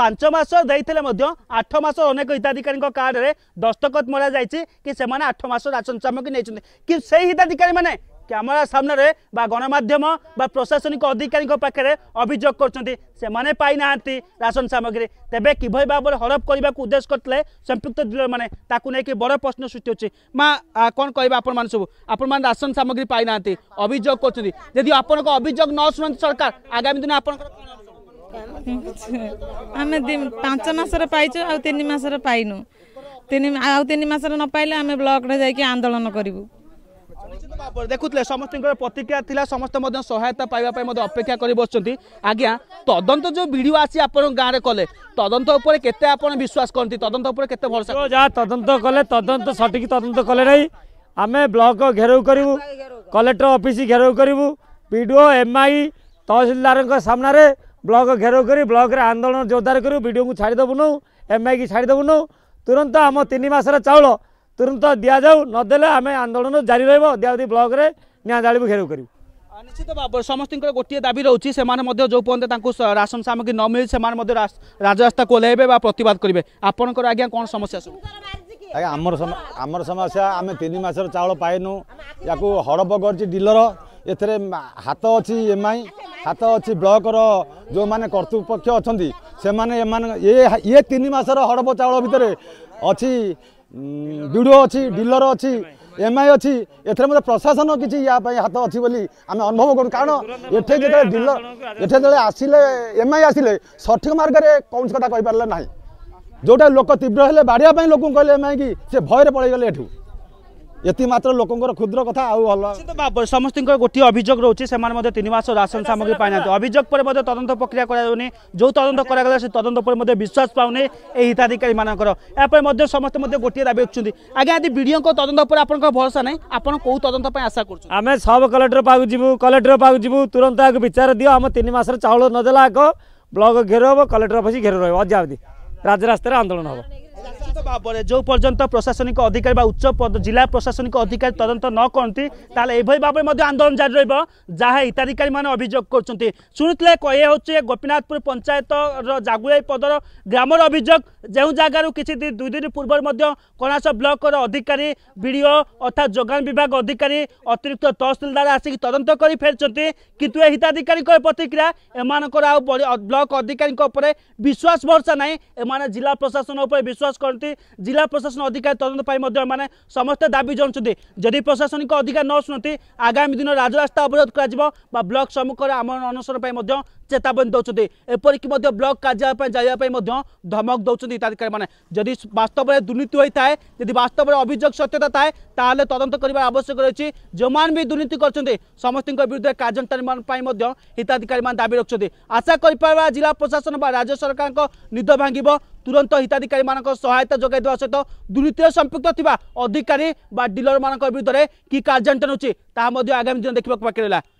পাঁচ মাস দিয়ে আঠ মাস অনেক হিতাধিকারী কার্ডে দস্তখত মরা যাই কি সে আঠ মাস রাশন সামগ্রী নিয়েছেন কি সেই হিতাধিকারী মানে ক্যামেরা সামনে বা গণমাধ্যম বা প্রশাসনিক অধিকারী পাখে অভিযোগ করছেন সে পাই না রাশন সামগ্রী তেমনি কিভাবে ভাবে হরপ করা উদ্দেশ্য করলে সম্পৃক্ত ডিলর মানে তাকে নিয়ে বড় প্রশ্ন সৃষ্টি হচ্ছে মা কম কহবে আপন মানে সব আপন মানে রাশন সামগ্রী পাই না অভিযোগ করছেন যদি আপনার অভিযোগ ন সরকার আগামী দিনে আপনার ଆମେ ପାଞ୍ଚ ମାସରେ ପାଇଛୁ ଆଉ ତିନି ମାସରେ ପାଇନୁ ତିନି ଆଉ ତିନି ମାସରେ ନ ପାଇଲେ ଆମେ ବ୍ଲକରେ ଯାଇକି ଆନ୍ଦୋଳନ କରିବୁ ଦେଖୁଥିଲେ ସମସ୍ତଙ୍କର ପ୍ରତିକ୍ରିୟା ଥିଲା ସମସ୍ତେ ମଧ୍ୟ ସହାୟତା ପାଇବା ପାଇଁ ମଧ୍ୟ ଅପେକ୍ଷା କରି ବସୁଛନ୍ତି ଆଜ୍ଞା ତଦନ୍ତ ଯେଉଁ ଭିଡ଼ିଓ ଆସି ଆପଣଙ୍କ ଗାଁରେ କଲେ ତଦନ୍ତ ଉପରେ କେତେ ଆପଣ ବିଶ୍ୱାସ କରନ୍ତି ତଦନ୍ତ ଉପରେ କେତେ ଭରସା ଯାହା ତଦନ୍ତ କଲେ ତଦନ୍ତ ସଠିକ୍ ତଦନ୍ତ କଲେ ନାହିଁ ଆମେ ବ୍ଲକ ଘେରାଉ କରିବୁ କଲେକ୍ଟର ଅଫିସ ଘେରାଉ କରିବୁ ବି ଡି ଓ ଏମ୍ଆଇ ତହସିଲଦାରଙ୍କ ସାମ୍ନାରେ ब्लक घेराउ गरी ब्लक आन्दोलन जोरदार गरी विड् छाडिदेन एमआई कि छाडिदेबुनौ तुरुन्त आम तिन मास र चाउ तुरन्त दि नदे आमे आन्दोलन जारी रह ब्लक घेराउ गरी निश्चित भाव समस्तो गोटिए दाबी रहन समागी नमिली राजस्ता ओह्रै वा प्रत गरे आप्र आज्ञा कस्या सबै आम समस्या आम तिन मासल पानौँ या हडप डिलर ଏଥିରେ ହାତ ଅଛି ଏମ୍ଆଇ ହାତ ଅଛି ବ୍ଲକର ଯେଉଁମାନେ କର୍ତ୍ତୃପକ୍ଷ ଅଛନ୍ତି ସେମାନେ ଏମାନେ ଇଏ ତିନି ମାସର ହଡ଼ପ ଚାଉଳ ଭିତରେ ଅଛି ବିଡ଼ିଓ ଅଛି ଡିଲର ଅଛି এমআই অছি এতে মধ্যে প্রশাসন কিছু ইয়া হাত অছি বলে আমি অনুভব করু কারণ এঠে যেত ডিলর এঠে যেত আসলে এমআই আসলে সঠিক মার্গরে কৌশি কথা কইপারে না যেটা লোক তীব্র হলে বাড়িয়া লোক কহিলেন এমআই কি সে ভয়ের পড়ে গেলে এঠু ଏତିକି ମାତ୍ର ଲୋକଙ୍କର କ୍ଷୁଦ୍ର କଥା ଆଉ ଭଲ ସମସ୍ତଙ୍କ ଗୋଟିଏ ଅଭିଯୋଗ ରହୁଛି ସେମାନେ ମଧ୍ୟ ତିନି ମାସ ରାସନ ସାମଗ୍ରୀ ପାଇନାହାନ୍ତି ଅଭିଯୋଗ ପରେ ମଧ୍ୟ ତଦନ୍ତ ପ୍ରକ୍ରିୟା କରାଯାଉନି ଯେଉଁ ତଦନ୍ତ କରାଗଲା ସେ ତଦନ୍ତ ଉପରେ ମଧ୍ୟ ବିଶ୍ୱାସ ପାଉନି ଏହି ହିତାଧିକାରୀମାନଙ୍କର ଏହାପରେ ମଧ୍ୟ ସମସ୍ତେ ମଧ୍ୟ ଗୋଟିଏ ଦାବି ଉଠୁଛନ୍ତି ଆଜ୍ଞା ଆଜି ବିଡ଼ିଓଙ୍କ ତଦନ୍ତ ଉପରେ ଆପଣଙ୍କ ଭରସା ନାହିଁ ଆପଣ କେଉଁ ତଦନ୍ତ ପାଇଁ ଆଶା କରୁଛନ୍ତି ଆମେ ସବ୍ କଲେକ୍ଟର ପାଖକୁ ଯିବୁ କଲେକ୍ଟର ପାଖକୁ ଯିବୁ ତୁରନ୍ତ ଆଗ ବିଚାର ଦିଅ ଆମ ତିନି ମାସର ଚାଉଳ ନଦେଲା ଆଗ ବ୍ଲକ ଘେର ହେବ କଲେକ୍ଟର ଅଫିସ୍ ଘେର ରହିବ ଅଜାବଧି ରାଜରାସ୍ତାରେ ଆନ୍ଦୋଳନ ହେବ ভাবে যে পর্যন্ত প্রশাসনিক অধিকারী বা উচ্চ জেলা প্রশাসনিক অধিকারী তদন্ত ন করতে তাহলে এইভাবে ভাবে আন্দোলন জারি রহব যা হিতাধিকারী মানে অভিযোগ করছেন শুণুলে এ হচ্ছে গোপীনাথপুর পঞ্চায়েতর জাগুড়াই পদর গ্রামর অভিযোগ যে জায়গার কিছু দুই দিন পূর্ব কণাস ব্লকর অধিকারী বিডিও অর্থাৎ যোগান বিভাগ অধিকারী অতিরিক্ত তহসিলদার আসিকি তদন্ত করে ফেরছেন কিন্তু এ হিতাধিকারীর প্রতিক্রিয়া এমানকর আউ ব্লক অধিকারী উপরে বিশ্বাস ভরসা নাই এমানে জেলা প্রশাসন উপরে বিশ্বাস করতে ଜିଲ୍ଲା ପ୍ରଶାସନ ଅଧିକାର ତଦନ୍ତ ପାଇଁ ମଧ୍ୟ ଏମାନେ ସମସ୍ତେ ଦାବି ଜଣାଉଛନ୍ତି ଯଦି ପ୍ରଶାସନିକ ଅଧିକାର ନ ଶୁଣନ୍ତି ଆଗାମୀ ଦିନ ରାଜରାସ୍ତା ଅବରୋଧ କରାଯିବ ବା ବ୍ଲକ ସମ୍ମୁଖରେ ଆମର ଅନଶନ ପାଇଁ ମଧ୍ୟ ଚେତାବନୀ ଦେଉଛନ୍ତି ଏପରିକି ମଧ୍ୟ ବ୍ଲକ କାର୍ଯ୍ୟାଳୟ ପାଇଁ ଯାଇବା ପାଇଁ ମଧ୍ୟ ଧମକ ଦେଉଛନ୍ତି ହିତାଧିକାରୀମାନେ ଯଦି ବାସ୍ତବରେ ଦୁର୍ନୀତି ହୋଇଥାଏ ଯଦି ବାସ୍ତବରେ ଅଭିଯୋଗ ସତ୍ୟତା ଥାଏ ତାହେଲେ ତଦନ୍ତ କରିବା ଆବଶ୍ୟକ ରହିଛି ଯେଉଁମାନେ ବି ଦୁର୍ନୀତି କରିଛନ୍ତି ସମସ୍ତଙ୍କ ବିରୁଦ୍ଧରେ କାର୍ଯ୍ୟାନୁଷ୍ଠାନ ପାଇଁ ମଧ୍ୟ ହିତାଧିକାରୀମାନେ ଦାବି ରଖୁଛନ୍ତି ଆଶା କରିପାରିବା ଜିଲ୍ଲା ପ୍ରଶାସନ ବା ରାଜ୍ୟ ସରକାରଙ୍କ ନିଦ ଭାଙ୍ଗିବ ତୁରନ୍ତ ହିତାଧିକାରୀମାନଙ୍କ ସହାୟତା ଯୋଗାଇ ଦେବା ସହିତ ଦୁର୍ନୀତିରେ ସମ୍ପୃକ୍ତ ଥିବା ଅଧିକାରୀ ବା ଡିଲରମାନଙ୍କ ବିରୁଦ୍ଧରେ କି କାର୍ଯ୍ୟାନୁଷ୍ଠାନ ହେଉଛି ତାହା ମଧ୍ୟ ଆଗାମୀ ଦିନ ଦେଖିବାକୁ ବାକି ରହିଲା